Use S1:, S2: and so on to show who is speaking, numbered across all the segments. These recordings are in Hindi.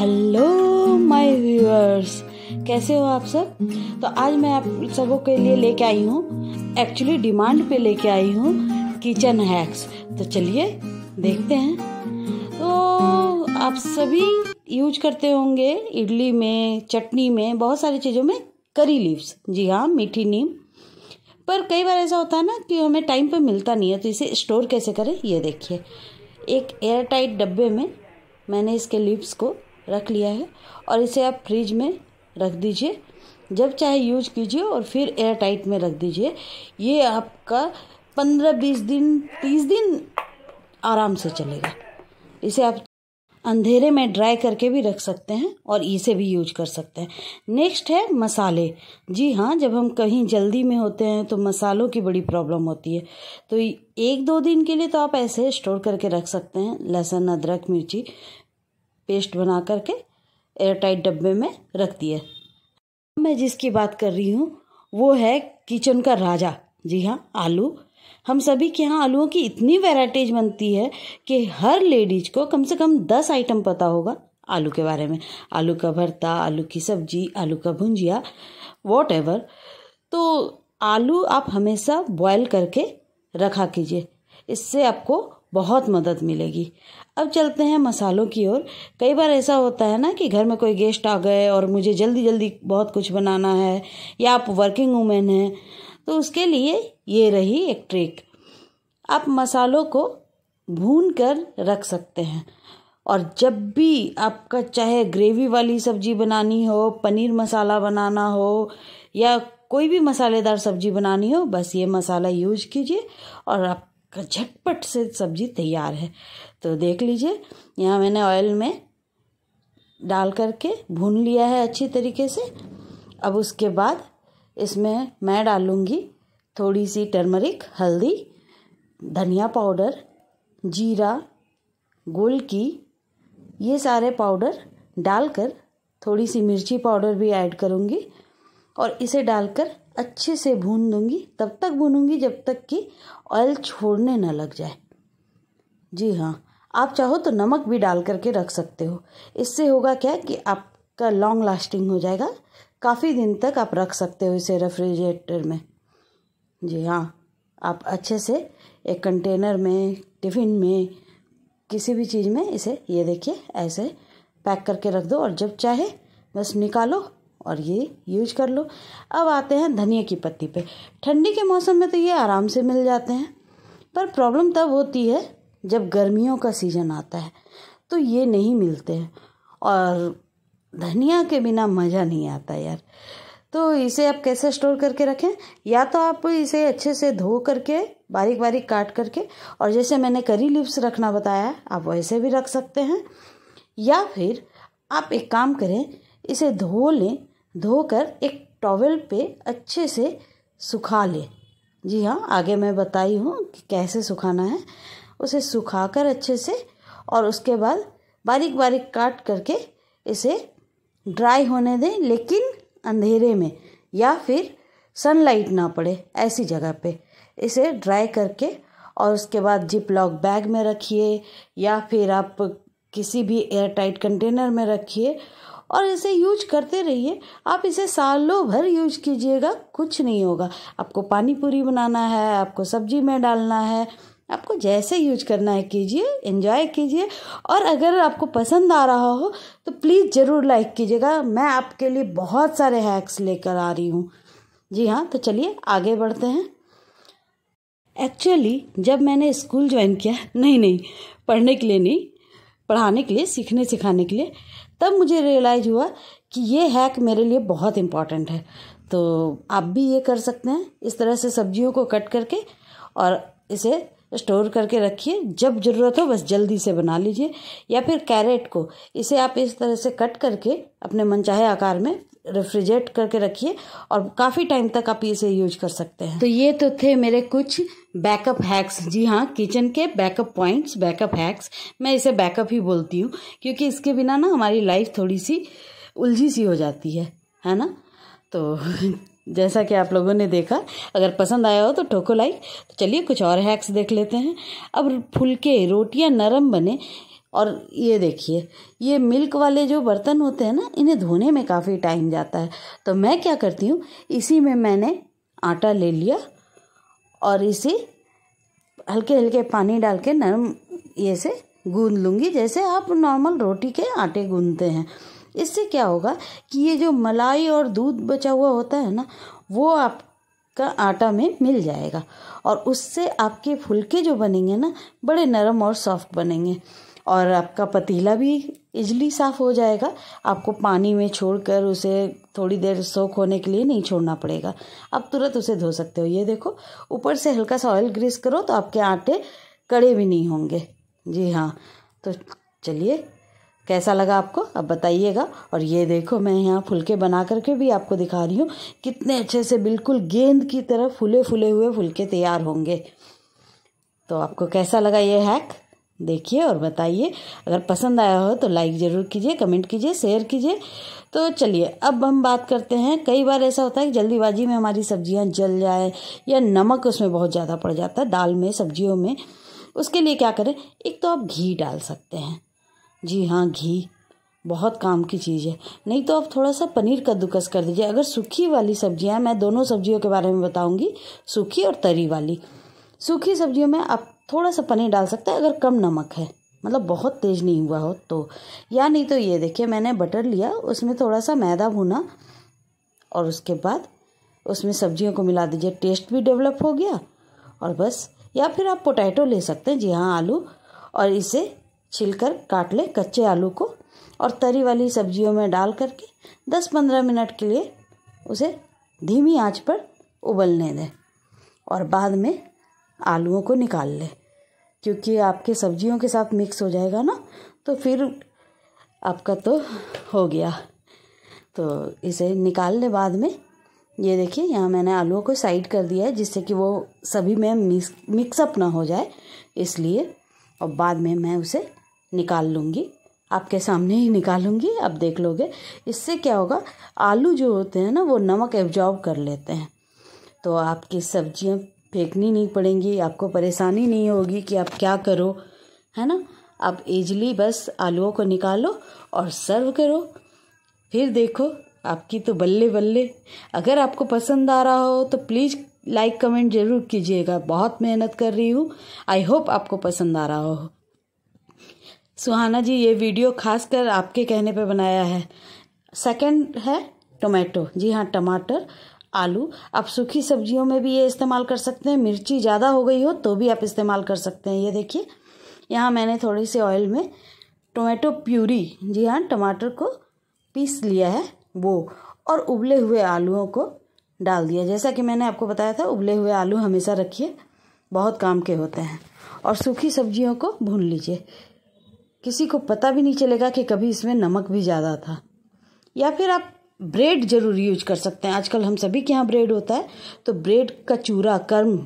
S1: हेलो माय व्यूअर्स कैसे हो आप सब तो आज मैं आप सबों के लिए लेके आई हूँ एक्चुअली डिमांड पे लेके आई हूँ किचन हैक्स तो चलिए देखते हैं तो आप सभी यूज करते होंगे इडली में चटनी में बहुत सारी चीज़ों में करी लीव्स जी हाँ मीठी नीम पर कई बार ऐसा होता है ना कि हमें टाइम पर मिलता नहीं है तो इसे स्टोर कैसे करें ये देखिए एक एयर टाइट डब्बे में मैंने इसके लिप्स को रख लिया है और इसे आप फ्रिज में रख दीजिए जब चाहे यूज कीजिए और फिर एयर टाइट में रख दीजिए ये आपका पंद्रह बीस दिन तीस दिन आराम से चलेगा इसे आप अंधेरे में ड्राई करके भी रख सकते हैं और इसे भी यूज कर सकते हैं नेक्स्ट है मसाले जी हाँ जब हम कहीं जल्दी में होते हैं तो मसालों की बड़ी प्रॉब्लम होती है तो एक दो दिन के लिए तो आप ऐसे स्टोर करके रख सकते हैं लहसुन अदरक मिर्ची पेस्ट बना करके एयरटाइट डब्बे में रख दिए मैं जिसकी बात कर रही हूँ वो है किचन का राजा जी हाँ आलू हम सभी के यहाँ आलूओं की इतनी वेराइटीज बनती है कि हर लेडीज को कम से कम दस आइटम पता होगा आलू के बारे में आलू का भरता आलू की सब्जी आलू का भुंजिया वॉट एवर तो आलू आप हमेशा बॉयल करके रखा कीजिए इससे आपको बहुत मदद मिलेगी अब चलते हैं मसालों की ओर कई बार ऐसा होता है ना कि घर में कोई गेस्ट आ गए और मुझे जल्दी जल्दी बहुत कुछ बनाना है या आप वर्किंग वूमेन हैं तो उसके लिए ये रही एक ट्रिक आप मसालों को भून कर रख सकते हैं और जब भी आपका चाहे ग्रेवी वाली सब्जी बनानी हो पनीर मसाला बनाना हो या कोई भी मसालेदार सब्जी बनानी हो बस ये मसाला यूज कीजिए और आप झटपट से सब्जी तैयार है तो देख लीजिए यहाँ मैंने ऑयल में डाल करके भून लिया है अच्छी तरीके से अब उसके बाद इसमें मैं डालूँगी थोड़ी सी टर्मरिक हल्दी धनिया पाउडर जीरा गोल की ये सारे पाउडर डालकर थोड़ी सी मिर्ची पाउडर भी ऐड करूँगी और इसे डालकर अच्छे से भून दूंगी तब तक भूनूंगी जब तक कि ऑयल छोड़ने ना लग जाए जी हाँ आप चाहो तो नमक भी डाल करके रख सकते हो इससे होगा क्या कि आपका लॉन्ग लास्टिंग हो जाएगा काफ़ी दिन तक आप रख सकते हो इसे रेफ्रिजरेटर में जी हाँ आप अच्छे से एक कंटेनर में टिफ़िन में किसी भी चीज़ में इसे ये देखिए ऐसे पैक करके रख दो और जब चाहे बस निकालो और ये यूज कर लो अब आते हैं धनिया की पत्ती पे ठंडी के मौसम में तो ये आराम से मिल जाते हैं पर प्रॉब्लम तब होती है जब गर्मियों का सीज़न आता है तो ये नहीं मिलते हैं और धनिया के बिना मज़ा नहीं आता यार तो इसे आप कैसे स्टोर करके रखें या तो आप इसे अच्छे से धो करके बारीक बारीक काट करके और जैसे मैंने करी लिप्स रखना बताया आप वैसे भी रख सकते हैं या फिर आप एक काम करें इसे धो लें धोकर एक टॉवल पे अच्छे से सुखा लें जी हाँ आगे मैं बताई हूँ कि कैसे सुखाना है उसे सुखाकर अच्छे से और उसके बाद बारीक बारीक काट करके इसे ड्राई होने दें लेकिन अंधेरे में या फिर सनलाइट ना पड़े ऐसी जगह पे इसे ड्राई करके और उसके बाद जिप लॉक बैग में रखिए या फिर आप किसी भी एयर टाइट कंटेनर में रखिए और इसे यूज करते रहिए आप इसे सालों भर यूज कीजिएगा कुछ नहीं होगा आपको पानी पूरी बनाना है आपको सब्जी में डालना है आपको जैसे यूज करना है कीजिए एंजॉय कीजिए और अगर आपको पसंद आ रहा हो तो प्लीज़ ज़रूर लाइक कीजिएगा मैं आपके लिए बहुत सारे हैक्स लेकर आ रही हूँ जी हाँ तो चलिए आगे बढ़ते हैं एक्चुअली जब मैंने स्कूल ज्वाइन किया नहीं नहीं पढ़ने के लिए नहीं पढ़ाने के लिए सीखने सिखाने के लिए तब मुझे रियलाइज हुआ कि ये हैक मेरे लिए बहुत इम्पॉर्टेंट है तो आप भी ये कर सकते हैं इस तरह से सब्जियों को कट करके और इसे स्टोर करके रखिए जब ज़रूरत हो बस जल्दी से बना लीजिए या फिर कैरेट को इसे आप इस तरह से कट करके अपने मनचाहे आकार में रेफ्रिजरेट करके रखिए और काफ़ी टाइम तक आप इसे यूज कर सकते हैं तो ये तो थे मेरे कुछ बैकअप हैक्स जी हाँ किचन के बैकअप पॉइंट्स बैकअप हैक्स मैं इसे बैकअप ही बोलती हूँ क्योंकि इसके बिना ना हमारी लाइफ थोड़ी सी उलझी सी हो जाती है है ना तो जैसा कि आप लोगों ने देखा अगर पसंद आया हो तो ठोको लाइक तो चलिए कुछ और हैक्स देख लेते हैं अब फुलके रोटियां नरम बने और ये देखिए ये मिल्क वाले जो बर्तन होते हैं ना इन्हें धोने में काफ़ी टाइम जाता है तो मैं क्या करती हूँ इसी में मैंने आटा ले लिया और इसे हल्के हल्के पानी डाल के नरम ये से गूंद लूँगी जैसे आप नॉर्मल रोटी के आटे गूंदते हैं इससे क्या होगा कि ये जो मलाई और दूध बचा हुआ होता है ना वो आपका आटा में मिल जाएगा और उससे आपके फुलके जो बनेंगे ना बड़े नरम और सॉफ्ट बनेंगे और आपका पतीला भी इजली साफ़ हो जाएगा आपको पानी में छोड़कर उसे थोड़ी देर सोख होने के लिए नहीं छोड़ना पड़ेगा आप तुरंत उसे धो सकते हो ये देखो ऊपर से हल्का सा ऑयल ग्रीस करो तो आपके आटे कड़े भी नहीं होंगे जी हाँ तो चलिए कैसा लगा आपको अब बताइएगा और ये देखो मैं यहाँ फुलके बना करके भी आपको दिखा रही हूँ कितने अच्छे से बिल्कुल गेंद की तरह फूले फूले हुए फुलके तैयार होंगे तो आपको कैसा लगा ये हैक देखिए और बताइए अगर पसंद आया हो तो लाइक ज़रूर कीजिए कमेंट कीजिए शेयर कीजिए तो चलिए अब हम बात करते हैं कई बार ऐसा होता है कि जल्दीबाजी में हमारी सब्जियां जल जाए या नमक उसमें बहुत ज़्यादा पड़ जाता है दाल में सब्जियों में उसके लिए क्या करें एक तो आप घी डाल सकते हैं जी हाँ घी बहुत काम की चीज़ है नहीं तो आप थोड़ा सा पनीर कद्दूकस कर दीजिए अगर सूखी वाली सब्जियां मैं दोनों सब्जियों के बारे में बताऊंगी सूखी और तरी वाली सूखी सब्जियों में आप थोड़ा सा पनीर डाल सकते हैं अगर कम नमक है मतलब बहुत तेज़ नहीं हुआ हो तो या नहीं तो ये देखिए मैंने बटर लिया उसमें थोड़ा सा मैदा भुना और उसके बाद उसमें सब्जियों को मिला दीजिए टेस्ट भी डेवलप हो गया और बस या फिर आप पोटैटो ले सकते हैं जी हाँ आलू और इसे छिलकर काट लें कच्चे आलू को और तरी वाली सब्जियों में डाल करके 10-15 मिनट के लिए उसे धीमी आंच पर उबलने दें और बाद में आलूओं को निकाल लें क्योंकि आपके सब्जियों के साथ मिक्स हो जाएगा ना तो फिर आपका तो हो गया तो इसे निकाल लें बाद में ये देखिए यहाँ मैंने आलूओं को साइड कर दिया है जिससे कि वो सभी में मिक्स मिक्सअप ना हो जाए इसलिए और बाद में मैं उसे निकाल लूँगी आपके सामने ही निकालूंगी आप देख लोगे इससे क्या होगा आलू जो होते हैं ना वो नमक एब्जॉर्ब कर लेते हैं तो आपकी सब्जियाँ फेंकनी नहीं पड़ेंगी आपको परेशानी नहीं होगी कि आप क्या करो है ना आप इजली बस आलुओं को निकालो और सर्व करो फिर देखो आपकी तो बल्ले बल्ले अगर आपको पसंद आ रहा हो तो प्लीज़ लाइक कमेंट ज़रूर कीजिएगा बहुत मेहनत कर रही हूँ आई होप आपको पसंद आ रहा हो सुहाना जी ये वीडियो खासकर आपके कहने पे बनाया है सेकंड है टोमेटो जी हाँ टमाटर आलू आप सूखी सब्जियों में भी ये इस्तेमाल कर सकते हैं मिर्ची ज़्यादा हो गई हो तो भी आप इस्तेमाल कर सकते हैं ये देखिए यहाँ मैंने थोड़ी सी ऑयल में टोमेटो प्यूरी जी हाँ टमाटर को पीस लिया है वो और उबले हुए आलूओं को डाल दिया जैसा कि मैंने आपको बताया था उबले हुए आलू हमेशा रखिए बहुत काम के होते हैं और सूखी सब्जियों को भून लीजिए किसी को पता भी नहीं चलेगा कि कभी इसमें नमक भी ज़्यादा था या फिर आप ब्रेड जरूर यूज कर सकते हैं आजकल हम सभी के यहाँ ब्रेड होता है तो ब्रेड का चूरा कर्म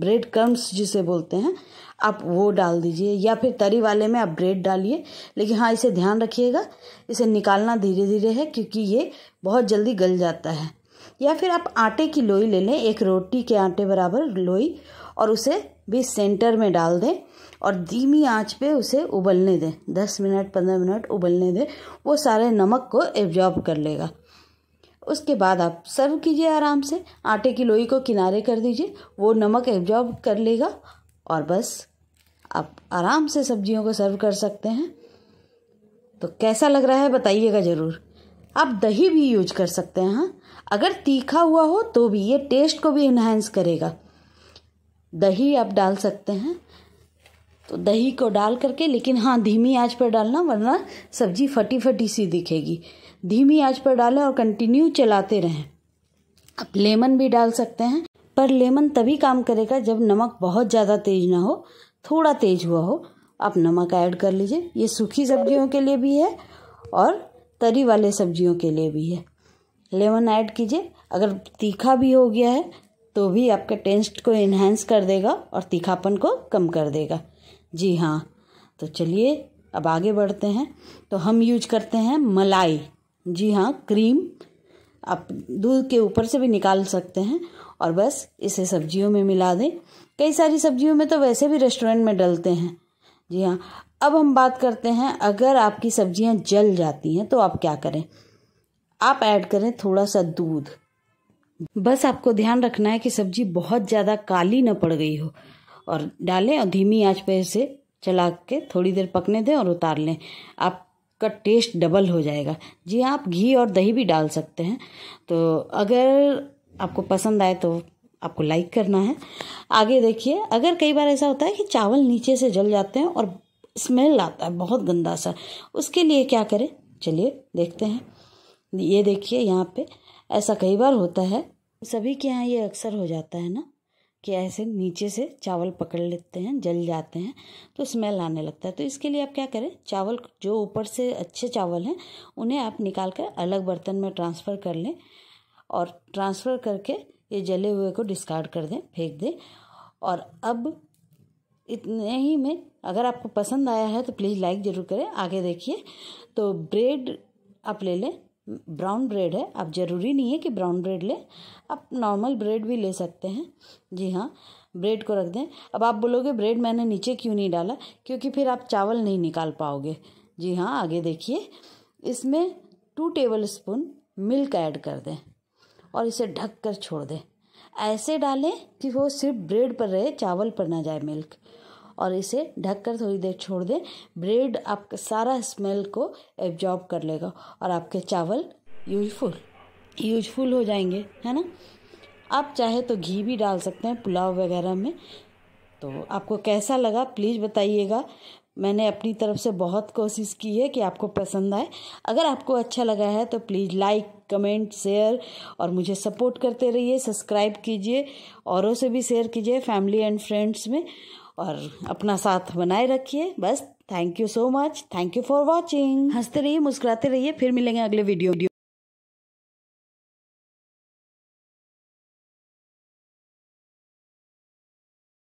S1: ब्रेड कर्म्स जिसे बोलते हैं आप वो डाल दीजिए या फिर तरी वाले में आप ब्रेड डालिए लेकिन हाँ इसे ध्यान रखिएगा इसे निकालना धीरे धीरे है क्योंकि ये बहुत जल्दी गल जाता है या फिर आप आटे की लोई ले लें एक रोटी के आटे बराबर लोई और उसे भी सेंटर में डाल दें और धीमी आंच पे उसे उबलने दें दस मिनट पंद्रह मिनट उबलने दें वो सारे नमक को एब्जॉर्ब कर लेगा उसके बाद आप सर्व कीजिए आराम से आटे की लोई को किनारे कर दीजिए वो नमक एब्जॉर्ब कर लेगा और बस आप आराम से सब्जियों को सर्व कर सकते हैं तो कैसा लग रहा है बताइएगा ज़रूर आप दही भी यूज कर सकते हैं हाँ अगर तीखा हुआ हो तो भी ये टेस्ट को भी इन्हेंस करेगा दही आप डाल सकते हैं तो दही को डाल करके लेकिन हाँ धीमी आंच पर डालना वरना सब्जी फटी फटी सी दिखेगी धीमी आंच पर डालें और कंटिन्यू चलाते रहें आप लेमन भी डाल सकते हैं पर लेमन तभी काम करेगा जब नमक बहुत ज़्यादा तेज ना हो थोड़ा तेज हुआ हो आप नमक ऐड कर लीजिए ये सूखी सब्जियों के लिए भी है और तरी वाले सब्जियों के लिए भी है लेमन ऐड कीजिए अगर तीखा भी हो गया है तो भी आपके टेस्ट को इन्हेंस कर देगा और तीखापन को कम कर देगा जी हाँ तो चलिए अब आगे बढ़ते हैं तो हम यूज करते हैं मलाई जी हाँ क्रीम आप दूध के ऊपर से भी निकाल सकते हैं और बस इसे सब्जियों में मिला दें कई सारी सब्जियों में तो वैसे भी रेस्टोरेंट में डलते हैं जी हाँ अब हम बात करते हैं अगर आपकी सब्जियाँ जल जाती हैं तो आप क्या करें आप ऐड करें थोड़ा सा दूध बस आपको ध्यान रखना है कि सब्जी बहुत ज़्यादा काली न पड़ गई हो और डालें और धीमी आंच पे इसे चला के थोड़ी देर पकने दें और उतार लें आपका टेस्ट डबल हो जाएगा जी हाँ, आप घी और दही भी डाल सकते हैं तो अगर आपको पसंद आए तो आपको लाइक करना है आगे देखिए अगर कई बार ऐसा होता है कि चावल नीचे से जल जाते हैं और स्मेल आता है बहुत गंदा सा उसके लिए क्या करें चलिए देखते हैं ये देखिए यहाँ पे ऐसा कई बार होता है सभी के यहाँ ये अक्सर हो जाता है ना कि ऐसे नीचे से चावल पकड़ लेते हैं जल जाते हैं तो स्मेल आने लगता है तो इसके लिए आप क्या करें चावल जो ऊपर से अच्छे चावल हैं उन्हें आप निकाल कर अलग बर्तन में ट्रांसफ़र कर लें और ट्रांसफ़र करके ये जले हुए को डिस्कार्ड कर दें फेंक दें और अब इतने ही में अगर आपको पसंद आया है तो प्लीज़ लाइक ज़रूर करें आगे देखिए तो ब्रेड आप ले लें ब्राउन ब्रेड है आप ज़रूरी नहीं है कि ब्राउन ब्रेड लें आप नॉर्मल ब्रेड भी ले सकते हैं जी हाँ ब्रेड को रख दें अब आप बोलोगे ब्रेड मैंने नीचे क्यों नहीं डाला क्योंकि फिर आप चावल नहीं निकाल पाओगे जी हाँ आगे देखिए इसमें two tablespoon milk add कर दें और इसे ढक कर छोड़ दें ऐसे डालें कि वो सिर्फ ब्रेड पर रहे चावल पर ना जाए मिल्क और इसे ढककर थोड़ी देर छोड़ दें ब्रेड आपका सारा स्मेल को एब्जॉर्ब कर लेगा और आपके चावल यूजफुल यूजफुल हो जाएंगे है ना आप चाहे तो घी भी डाल सकते हैं पुलाव वगैरह में तो आपको कैसा लगा प्लीज़ बताइएगा मैंने अपनी तरफ से बहुत कोशिश की है कि आपको पसंद आए अगर आपको अच्छा लगा है तो प्लीज़ लाइक कमेंट शेयर और मुझे सपोर्ट करते रहिए सब्सक्राइब कीजिए औरों से भी शेयर कीजिए फैमिली एंड फ्रेंड्स में और अपना साथ बनाए रखिए बस thank you so much thank you for watching हंसते रहिए मुस्कुराते रहिए फिर मिलेंगे अगले वीडियो